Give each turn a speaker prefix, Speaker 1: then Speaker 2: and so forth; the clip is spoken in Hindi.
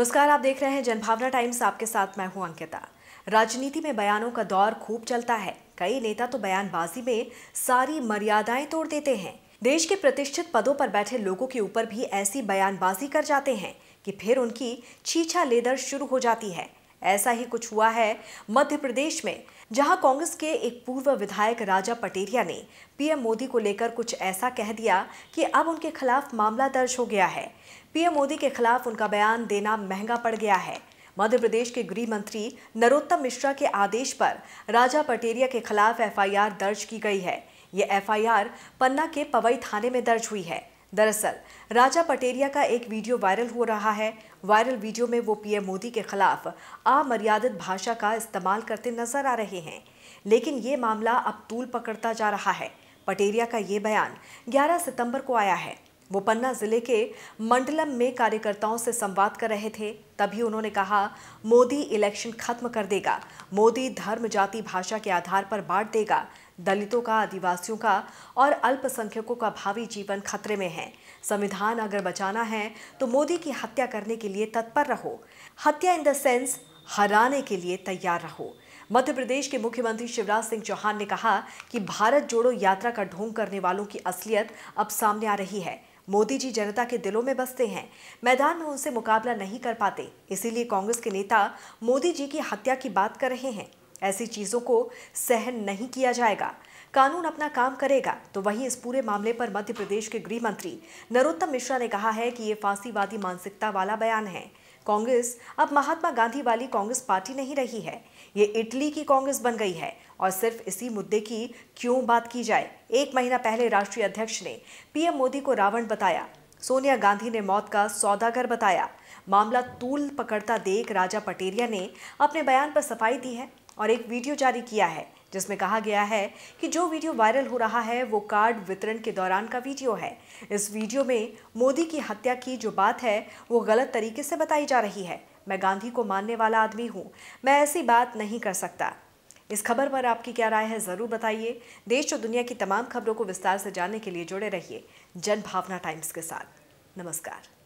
Speaker 1: नमस्कार आप देख रहे हैं जनभावना टाइम्स आपके साथ मैं हूं अंकिता राजनीति में बयानों का दौर खूब चलता है कई नेता तो बयानबाजी में सारी मर्यादाएं तोड़ देते हैं देश के प्रतिष्ठित पदों पर बैठे लोगों के ऊपर भी ऐसी बयानबाजी कर जाते हैं कि फिर उनकी छीछा लेदर शुरू हो जाती है ऐसा ही कुछ हुआ है मध्य प्रदेश में जहां कांग्रेस के एक पूर्व विधायक राजा पटेरिया ने पीएम मोदी को लेकर कुछ ऐसा कह दिया कि अब उनके खिलाफ मामला दर्ज हो गया है पीएम मोदी के खिलाफ उनका बयान देना महंगा पड़ गया है मध्य प्रदेश के गृह मंत्री नरोत्तम मिश्रा के आदेश पर राजा पटेरिया के खिलाफ एफआईआर दर्ज की गई है ये एफआईआर पन्ना के पवई थाने में दर्ज हुई है दरअसल राजा पटेरिया का एक वीडियो वायरल हो रहा है वायरल वीडियो में वो पीएम मोदी के खिलाफ अमर्यादित भाषा का इस्तेमाल करते नजर आ रहे हैं लेकिन ये मामला अब तूल पकड़ता जा रहा है पटेरिया का ये बयान 11 सितंबर को आया है वो पन्ना जिले के मंडलम में कार्यकर्ताओं से संवाद कर रहे थे तभी उन्होंने कहा मोदी इलेक्शन खत्म कर देगा मोदी धर्म जाति भाषा के आधार पर बांट देगा दलितों का आदिवासियों का और अल्पसंख्यकों का भावी जीवन खतरे में है संविधान अगर बचाना है तो मोदी की हत्या करने के लिए तत्पर रहो हत्या इन द सेंस हराने के लिए तैयार रहो मध्य प्रदेश के मुख्यमंत्री शिवराज सिंह चौहान ने कहा कि भारत जोड़ो यात्रा का ढोंग करने वालों की असलियत अब सामने आ रही है मोदी जी जनता के दिलों में बसते हैं मैदान में उनसे मुकाबला नहीं कर पाते इसीलिए कांग्रेस के नेता मोदी जी की हत्या की बात कर रहे हैं ऐसी चीज़ों को सहन नहीं किया जाएगा कानून अपना काम करेगा तो वहीं इस पूरे मामले पर मध्य प्रदेश के गृह मंत्री नरोत्तम मिश्रा ने कहा है कि ये फांसीवादी मानसिकता वाला बयान है कांग्रेस अब महात्मा गांधी वाली कांग्रेस पार्टी नहीं रही है ये इटली की कांग्रेस बन गई है और सिर्फ इसी मुद्दे की क्यों बात की जाए एक महीना पहले राष्ट्रीय अध्यक्ष ने पीएम मोदी को रावण बताया सोनिया गांधी ने मौत का सौदागर बताया मामला तूल पकड़ता देख राजा पटेरिया ने अपने बयान पर सफाई दी है और एक वीडियो जारी किया है जिसमें कहा गया है कि जो वीडियो वायरल हो रहा है वो कार्ड वितरण के दौरान का वीडियो है इस वीडियो में मोदी की हत्या की जो बात है वो गलत तरीके से बताई जा रही है मैं गांधी को मानने वाला आदमी हूँ मैं ऐसी बात नहीं कर सकता इस खबर पर आपकी क्या राय है ज़रूर बताइए देश और दुनिया की तमाम खबरों को विस्तार से जानने के लिए जुड़े रहिए जन भावना टाइम्स के साथ नमस्कार